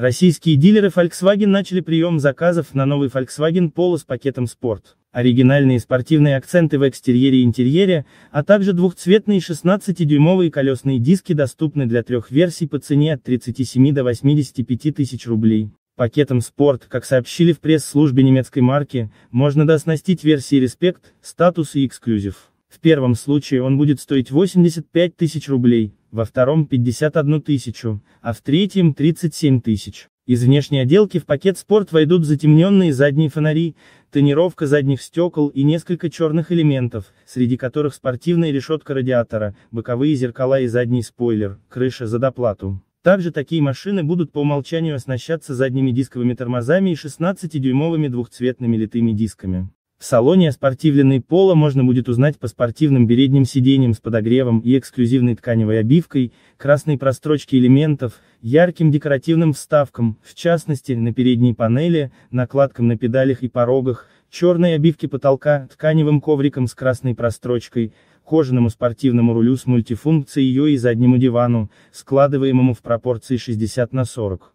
Российские дилеры Volkswagen начали прием заказов на новый Volkswagen Polo с пакетом Sport. Оригинальные спортивные акценты в экстерьере и интерьере, а также двухцветные 16-дюймовые колесные диски доступны для трех версий по цене от 37 до 85 тысяч рублей. Пакетом Sport, как сообщили в пресс-службе немецкой марки, можно дооснастить версии Respect, Status и Exclusive. В первом случае он будет стоить 85 тысяч рублей, во втором 51 тысячу, а в третьем 37 тысяч. Из внешней отделки в пакет спорт войдут затемненные задние фонари, тонировка задних стекол и несколько черных элементов, среди которых спортивная решетка радиатора, боковые зеркала и задний спойлер, крыша за доплату. Также такие машины будут по умолчанию оснащаться задними дисковыми тормозами и 16-дюймовыми двухцветными литыми дисками. В салоне спортивленный пола можно будет узнать по спортивным передним сиденьям с подогревом и эксклюзивной тканевой обивкой, красной прострочке элементов, ярким декоративным вставкам, в частности, на передней панели, накладкам на педалях и порогах, черной обивке потолка, тканевым ковриком с красной прострочкой, кожаному спортивному рулю с мультифункцией и заднему дивану, складываемому в пропорции 60 на 40.